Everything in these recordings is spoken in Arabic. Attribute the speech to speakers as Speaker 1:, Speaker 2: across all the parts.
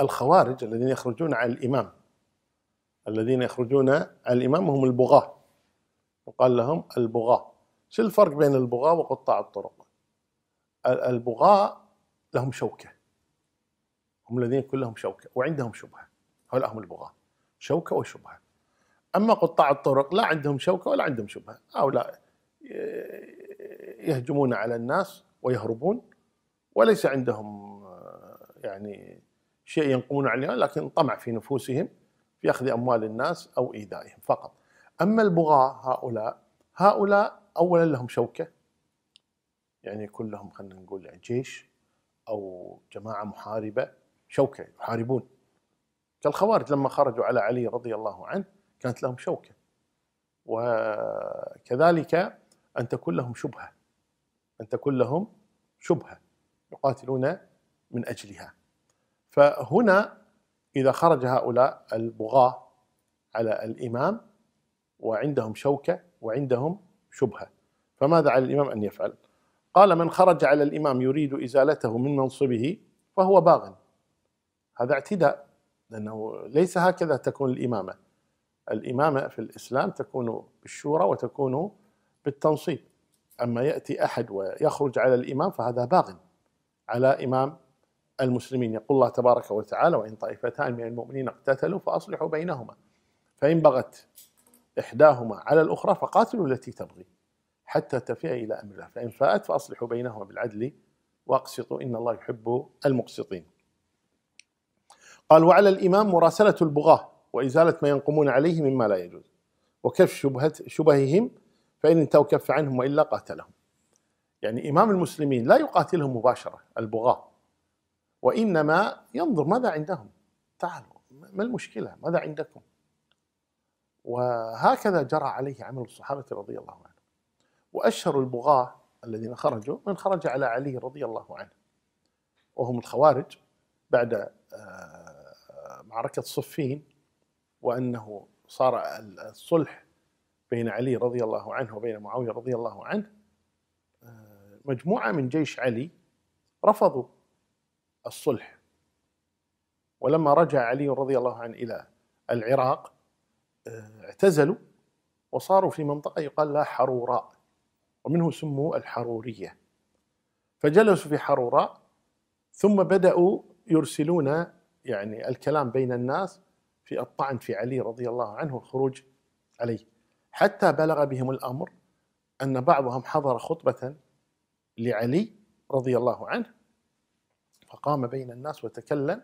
Speaker 1: الخوارج الذين يخرجون على الإمام الذين يخرجون على الإمام هم البغاة وقال لهم البغاة شو الفرق بين البغاة وقطاع الطرق البغاة لهم شوكة هم الذين كلهم شوكة وعندهم شبهة هؤلاء هم البغاة شوكة وشبهة أما قطاع الطرق لا عندهم شوكة ولا عندهم شبهة هؤلاء يهجمون على الناس ويهربون وليس عندهم آه، يعني شيء ينقمون عليه لكن طمع في نفوسهم في أخذ أموال الناس أو إيذائهم فقط أما البغاة هؤلاء هؤلاء أولا لهم شوكة يعني كلهم خلينا نقول جيش أو جماعة محاربة شوكة يحاربون كالخوارج لما خرجوا على علي رضي الله عنه كانت لهم شوكة وكذلك أن تكون لهم شبهة أن تكون لهم شبهة يقاتلون من أجلها فهنا إذا خرج هؤلاء البغاة على الإمام وعندهم شوكة وعندهم شبهة فماذا على الإمام أن يفعل قال من خرج على الإمام يريد إزالته من منصبه فهو باغ هذا اعتداء لأنه ليس هكذا تكون الإمامة الإمامة في الإسلام تكون بالشورى وتكون بالتنصيب أما يأتي أحد ويخرج على الإمام فهذا باغ على إمام المسلمين يقول الله تبارك وتعالى وإن طائفتان من المؤمنين اقتتلوا فأصلحوا بينهما فإن بغت إحداهما على الأخرى فقاتلوا التي تبغي حتى تفيء إلى أمر الله فإن فاءت فأصلحوا بينهما بالعدل واقسطوا إن الله يحب المقسطين قال وعلى الإمام مراسلة البغاة وإزالة ما ينقمون عليه مما لا يجوز وكف شبهة شبههم فإن انتهوا كف عنهم وإلا قاتلهم يعني إمام المسلمين لا يقاتلهم مباشرة البغاة وإنما ينظر ماذا عندهم تعالوا ما المشكلة ماذا عندكم وهكذا جرى عليه عمل الصحابة رضي الله عنهم وأشهر البغاة الذين خرجوا من خرج على علي رضي الله عنه وهم الخوارج بعد آه، معركة صفين وأنه صار الصلح بين علي رضي الله عنه وبين معاوية رضي الله عنه آه، مجموعة من جيش علي رفضوا الصلح ولما رجع علي رضي الله عنه إلى العراق آه، اعتزلوا وصاروا في منطقة يقال لها حروراء ومنه سموا الحرورية فجلسوا في حروراء ثم بدأوا يرسلون يعني الكلام بين الناس في الطعن في علي رضي الله عنه والخروج عليه حتى بلغ بهم الأمر أن بعضهم حضر خطبة لعلي رضي الله عنه فقام بين الناس وتكلم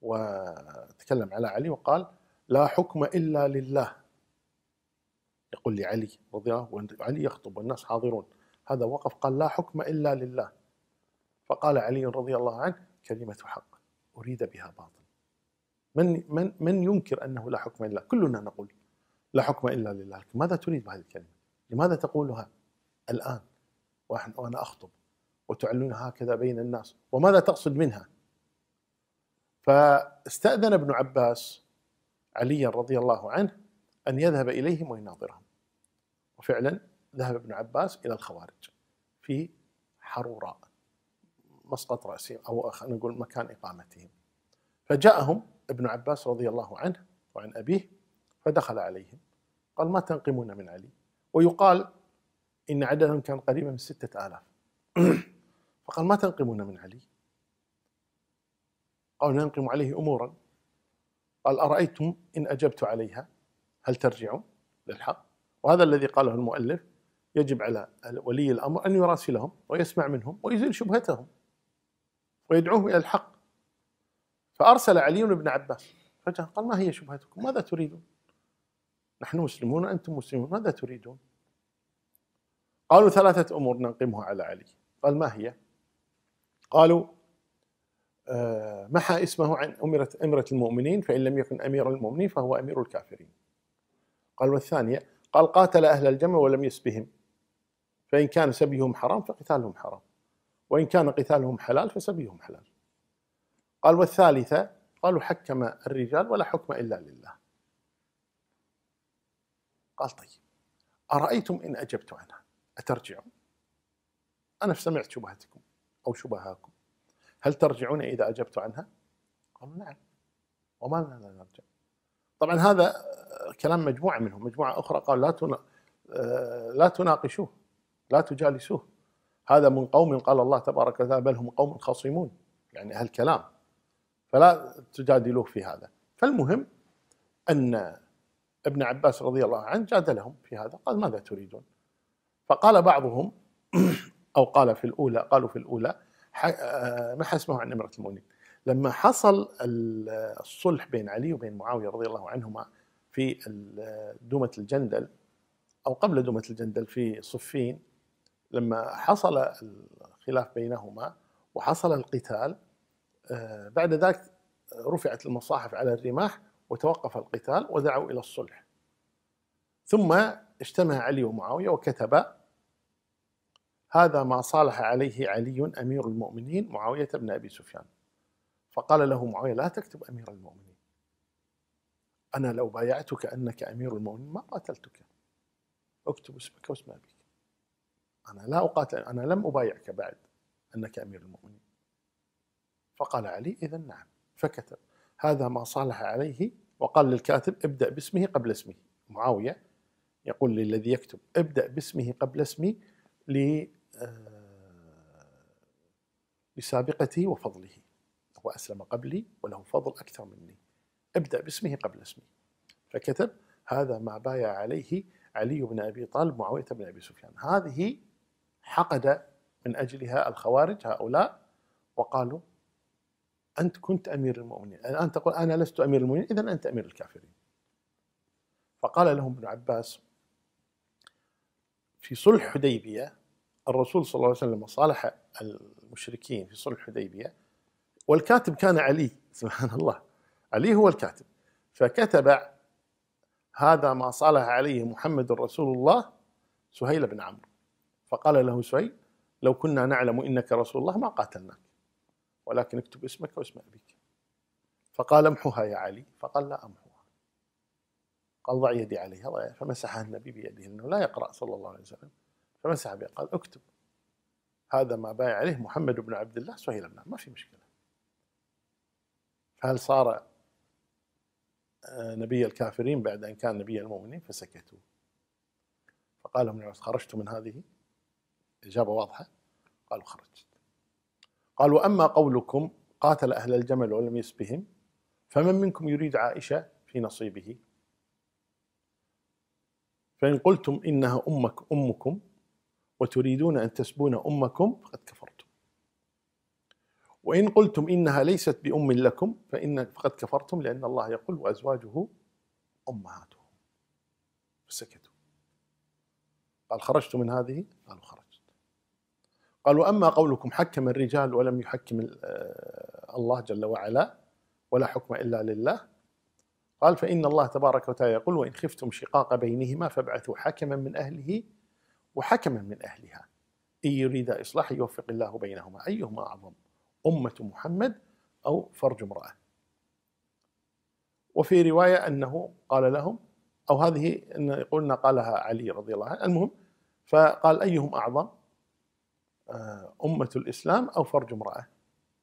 Speaker 1: وتكلم على علي وقال لا حكم إلا لله يقول لعلي رضي الله وعلي يخطب والناس حاضرون هذا وقف قال لا حكم إلا لله فقال علي رضي الله عنه كلمة حق أريد بها باطل من من من ينكر أنه لا حكم إلا كلنا نقول لا حكم إلا لله ماذا تريد بهذه الكلمة لماذا تقولها الآن وأنا أخطب وتعلنها هكذا بين الناس وماذا تقصد منها فاستأذن ابن عباس عليا رضي الله عنه أن يذهب إليهم ويناظرهم وفعلا ذهب ابن عباس إلى الخوارج في حروراء مسقط رأسهم أو خلينا نقول مكان إقامتهم فجاءهم ابن عباس رضي الله عنه وعن أبيه فدخل عليهم قال ما تنقمون من علي ويقال إن عددهم كان قريبا من ستة آلاف فقال ما تنقمون من علي قالوا ننقم عليه أمورا قال أرأيتم إن أجبت عليها هل ترجعون للحق وهذا الذي قاله المؤلف يجب على ولي الأمر أن يراسلهم ويسمع منهم ويزيل شبهتهم ويدعوهم إلى الحق فأرسل علي بن عباس فجاء قال ما هي شبهتكم ماذا تريدون نحن مسلمون وأنتم مسلمون ماذا تريدون قالوا ثلاثة أمور ننقمها على علي قال ما هي قالوا آه، محى اسمه عن أمرة, أمرة المؤمنين فإن لم يكن أمير المؤمنين فهو أمير الكافرين قال والثانية قال قاتل أهل الجنة ولم يسبهم فإن كان سبيهم حرام فقتالهم حرام وإن كان قتالهم حلال فسبيهم حلال قال والثالثة قالوا حكم الرجال ولا حكم إلا لله قال طيب أرأيتم إن أجبت عنها أترجعون أنا سمعت شبهتكم أو شبهاكم هل ترجعون إذا أجبت عنها؟ قالوا نعم وما لنا نرجع طبعا هذا كلام مجموعة منهم مجموعة أخرى قال لا تنا... آه، لا تناقشوه لا تجالسوه هذا من قوم قال الله تبارك وتعالى بل هم قوم خصمون يعني أهل كلام فلا تجادلوه في هذا فالمهم أن ابن عباس رضي الله عنه جادلهم في هذا قال ماذا تريدون فقال بعضهم أو قال في الأولى قالوا في الأولى آه، ما اسمه عن امره المؤمنين لما حصل الصلح بين علي وبين معاوية رضي الله عنهما في دومة الجندل أو قبل دومة الجندل في صفين لما حصل الخلاف بينهما وحصل القتال آه، بعد ذلك رفعت المصاحف على الرماح وتوقف القتال ودعوا إلى الصلح ثم اجتمع علي ومعاوية وكتبا هذا ما صالح عليه علي أمير المؤمنين معاوية بن أبي سفيان فقال له معاوية لا تكتب أمير المؤمنين أنا لو بايعتك أنك أمير المؤمنين ما قاتلتك اكتب اسمك واسم أبيك أنا لا أقاتل أنا لم أبايعك بعد أنك أمير المؤمنين فقال علي إذا نعم فكتب هذا ما صالح عليه وقال للكاتب ابدأ باسمه قبل اسمه معاوية يقول للذي يكتب ابدأ باسمه قبل اسمي لي آه، بسابقته وفضله هو أسلم قبلي وله فضل أكثر مني ابدأ باسمه قبل اسمي فكتب هذا ما بايع عليه علي بن أبي طالب معاوية بن أبي سفيان هذه حقد من أجلها الخوارج هؤلاء وقالوا أنت كنت أمير المؤمنين الآن تقول أنا لست أمير المؤمنين إذا أنت أمير الكافرين فقال لهم ابن عباس في صلح حديبية الرسول صلى الله عليه وسلم صالح المشركين في صلح الحديبيه والكاتب كان علي سبحان الله علي هو الكاتب فكتب هذا ما صالح عليه محمد رسول الله سهيل بن عمرو فقال له سهيل لو كنا نعلم انك رسول الله ما قاتلناك ولكن اكتب اسمك واسم ابيك فقال امحوها يا علي فقال لا امحوها قال ضع يدي عليها فمسحها النبي بيده انه لا يقرا صلى الله عليه وسلم فمن به قال اكتب هذا ما بايع عليه محمد بن عبد الله سهيل بن ما في مشكله فهل صار آه، نبي الكافرين بعد ان كان نبي المؤمنين فسكتوا فقال لهم خرجت من هذه اجابه واضحه قالوا خرجت قال واما قولكم قاتل اهل الجمل ولم يسبهم فمن منكم يريد عائشه في نصيبه فان قلتم انها امك امكم وتريدون أن تسبون أمكم فقد كفرتم وإن قلتم إنها ليست بأم لكم فإن فقد كفرتم لأن الله يقول وأزواجه أمهاتهم فسكتوا قال خرجت من هذه قالوا خرجت قالوا أما قولكم حكم الرجال ولم يحكم آه، الله جل وعلا ولا حكم إلا لله قال فإن الله تبارك وتعالى يقول وإن خفتم شقاق بينهما فابعثوا حكما من أهله وحكما من أهلها إن يريد إصلاح يوفق الله بينهما أيهما أعظم أمة محمد أو فرج امرأة وفي رواية أنه قال لهم أو هذه أن يقولنا قالها علي رضي الله عنه المهم فقال أيهم أعظم آه، أمة الإسلام أو فرج امرأة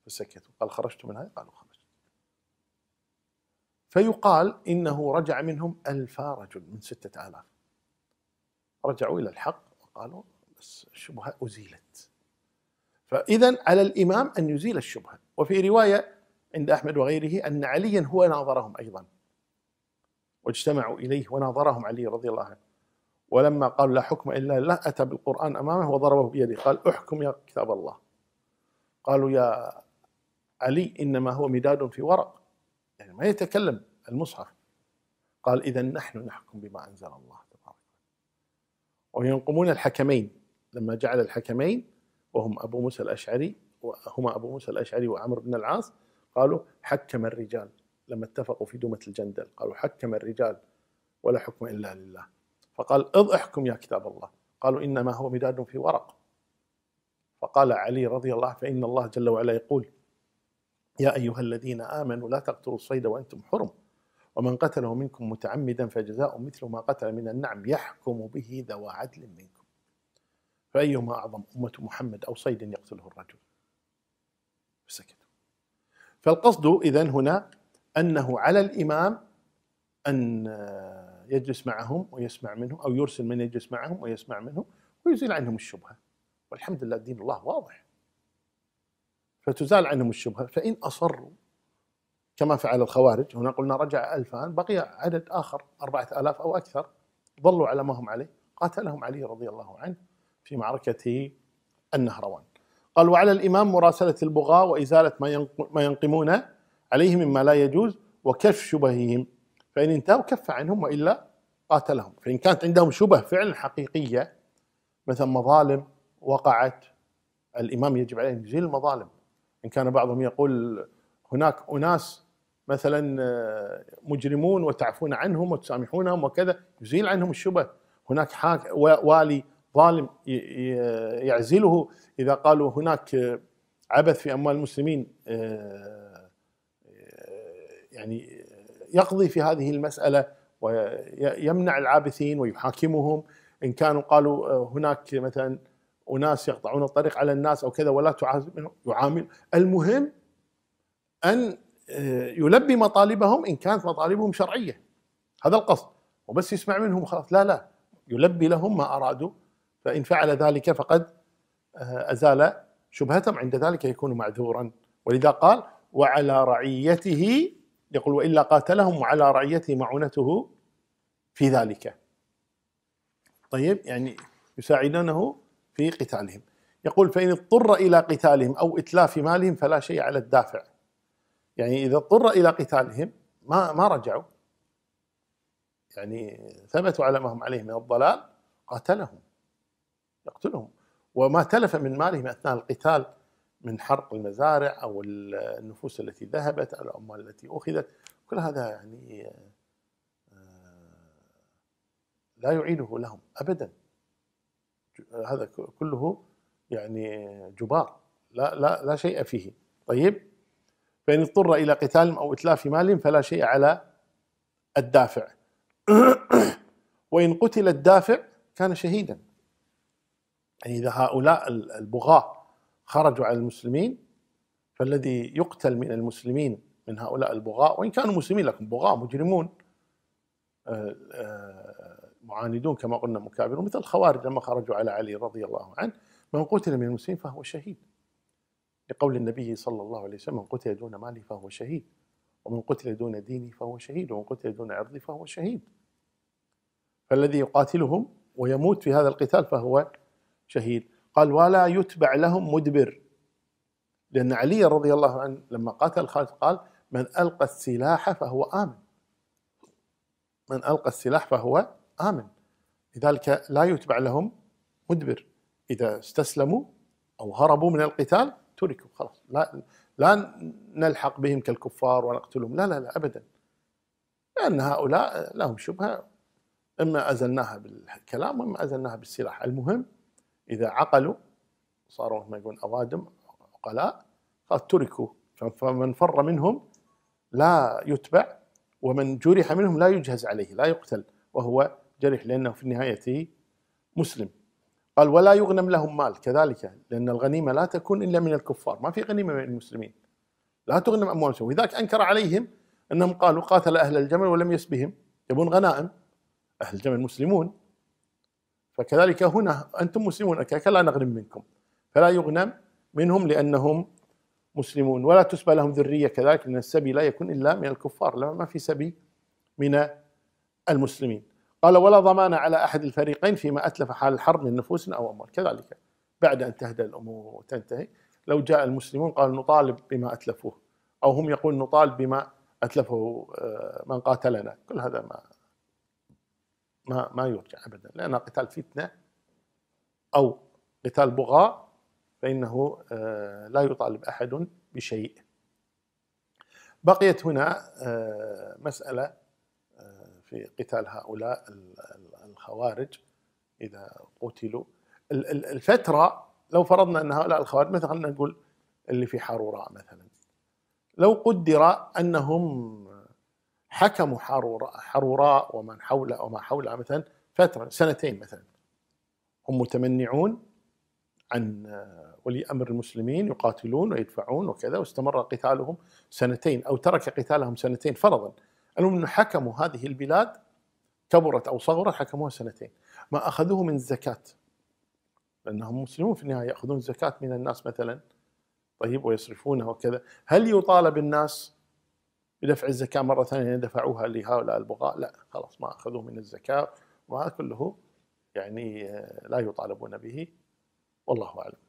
Speaker 1: فسكتوا قال خرجت منها قالوا خرجت فيقال إنه رجع منهم ألف رجل من ستة آلاف رجعوا إلى الحق قالوا بس الشبهة أزيلت فإذا على الإمام أن يزيل الشبهة وفي رواية عند أحمد وغيره أن عليا هو ناظرهم أيضا واجتمعوا إليه وناظرهم علي رضي الله عنه ولما قالوا لا حكم إلا لا أتى بالقرآن أمامه وضربه بيده قال أحكم يا كتاب الله قالوا يا علي إنما هو مداد في ورق يعني ما يتكلم المصحف قال إذا نحن نحكم بما أنزل الله وينقمون الحكمين لما جعل الحكمين وهم أبو موسى الأشعري وهما أبو موسى الأشعري وعمرو بن العاص قالوا حكم الرجال لما اتفقوا في دومة الجندل قالوا حكم الرجال ولا حكم إلا لله فقال اض احكم يا كتاب الله قالوا إنما هو مداد في ورق فقال علي رضي الله فإن الله جل وعلا يقول يا أيها الذين آمنوا لا تقتلوا الصيد وأنتم حرم ومن قتله منكم متعمدا فجزاء مثل ما قتل من النعم يحكم به ذو عدل منكم فأيهما أعظم أمة محمد أو صيد يقتله الرجل فسكت فالقصد إذا هنا أنه على الإمام أن يجلس معهم ويسمع منهم أو يرسل من يجلس معهم ويسمع منهم ويزيل عنهم الشبهة والحمد لله دين الله واضح فتزال عنهم الشبهة فإن أصروا كما فعل الخوارج هنا قلنا رجع ألفان بقي عدد آخر أربعة آلاف أو أكثر ظلوا على ما هم عليه قاتلهم علي رضي الله عنه في معركة النهروان قال وعلى الإمام مراسلة البغاة وإزالة ما ينقمون عليه مما لا يجوز وكشف شبههم فإن انتهوا كف عنهم وإلا قاتلهم فإن كانت عندهم شبه فعلا حقيقية مثلا مظالم وقعت الإمام يجب عليه أن يزيل المظالم إن كان بعضهم يقول هناك أناس مثلا آه، مجرمون وتعفون عنهم وتسامحونهم وكذا يزيل عنهم الشبه هناك حاك والي ظالم يعزله اذا قالوا هناك آه، عبث في اموال المسلمين آه، يعني يقضي في هذه المساله ويمنع العابثين ويحاكمهم ان كانوا قالوا هناك مثلا اناس يقطعون الطريق على الناس او كذا ولا تعامل المهم ان آه، يلبي مطالبهم ان كانت مطالبهم شرعيه هذا القصد وبس يسمع منهم خلاص لا لا يلبي لهم ما ارادوا فان فعل ذلك فقد آه، ازال شبهتهم عند ذلك يكون معذورا ولذا قال وعلى رعيته يقول والا قاتلهم وعلى رعيته معونته في ذلك طيب يعني يساعدونه في قتالهم يقول فان اضطر الى قتالهم او اتلاف مالهم فلا شيء على الدافع يعني إذا اضطر إلى قتالهم ما ما رجعوا يعني ثبتوا على ما هم عليه من الضلال قاتلهم يقتلهم وما تلف من مالهم أثناء القتال من حرق المزارع أو النفوس التي ذهبت أو الأموال التي أخذت كل هذا يعني آه، لا يعيده لهم أبدا هذا كله يعني جبار لا لا لا شيء فيه طيب فإن اضطر إلى قتالهم أو إتلاف مالهم فلا شيء على الدافع وإن قتل الدافع كان شهيدا يعني إذا هؤلاء البغاة خرجوا على المسلمين فالذي يقتل من المسلمين من هؤلاء البغاة وإن كانوا مسلمين لكن بغاة مجرمون آه، آه، معاندون كما قلنا مكابرون مثل الخوارج لما خرجوا على علي رضي الله عنه من قتل من المسلمين فهو شهيد لقول النبي صلى الله عليه وسلم من قتل دون مالي فهو شهيد ومن قتل دون ديني فهو شهيد ومن قتل دون عرضي فهو شهيد فالذي يقاتلهم ويموت في هذا القتال فهو شهيد قال ولا يتبع لهم مدبر لأن علي رضي الله عنه لما قاتل خالد قال من ألقى السلاح فهو آمن من ألقى السلاح فهو آمن لذلك لا يتبع لهم مدبر إذا استسلموا أو هربوا من القتال تركوا خلاص لا لا نلحق بهم كالكفار ونقتلهم لا لا لا ابدا لان هؤلاء لهم شبهه اما ازلناها بالكلام واما ازلناها بالسلاح المهم اذا عقلوا صاروا ما يقولون اوادم عقلاء قد تركوا فمن فر منهم لا يتبع ومن جرح منهم لا يجهز عليه لا يقتل وهو جرح لانه في نهايته مسلم قال ولا يغنم لهم مال كذلك لأن الغنيمة لا تكون إلا من الكفار ما في غنيمة من المسلمين لا تغنم أموالهم لذلك أنكر عليهم أنهم قالوا قاتل أهل الجمل ولم يسبهم يبون غنائم أهل الجمل مسلمون فكذلك هنا أنتم مسلمون لا نغنم منكم فلا يغنم منهم لأنهم مسلمون ولا تسبى لهم ذرية كذلك لأن السبي لا يكون إلا من الكفار لا ما في سبي من المسلمين قال ولا ضمان على أحد الفريقين فيما أتلف حال الحرب من نفوس أو أموال كذلك بعد أن تهدأ الأمور وتنتهي لو جاء المسلمون قالوا نطالب بما أتلفوه أو هم يقولون نطالب بما أتلفه آه، من قاتلنا كل هذا ما ما ما يرجع أبدا لأن قتال فتنة أو قتال بغاء فإنه آه، لا يطالب أحد بشيء بقيت هنا آه، مسألة في قتال هؤلاء الخوارج اذا قتلوا الفتره لو فرضنا ان هؤلاء الخوارج مثلا خلينا نقول اللي في حاروراء مثلا لو قدر انهم حكموا حاروراء حروراء ومن حولها وما حولها مثلا فتره سنتين مثلا هم متمنعون عن ولي امر المسلمين يقاتلون ويدفعون وكذا واستمر قتالهم سنتين او ترك قتالهم سنتين فرضا المهم انه حكموا هذه البلاد كبرت او صغرت حكموها سنتين ما اخذوه من الزكاه لانهم مسلمون في النهايه ياخذون الزكاه من الناس مثلا طيب ويصرفونها وكذا هل يطالب الناس بدفع الزكاه مره ثانيه دفعوها لهؤلاء البغاء لا خلاص ما اخذوه من الزكاه وهذا كله يعني آه، لا يطالبون به والله اعلم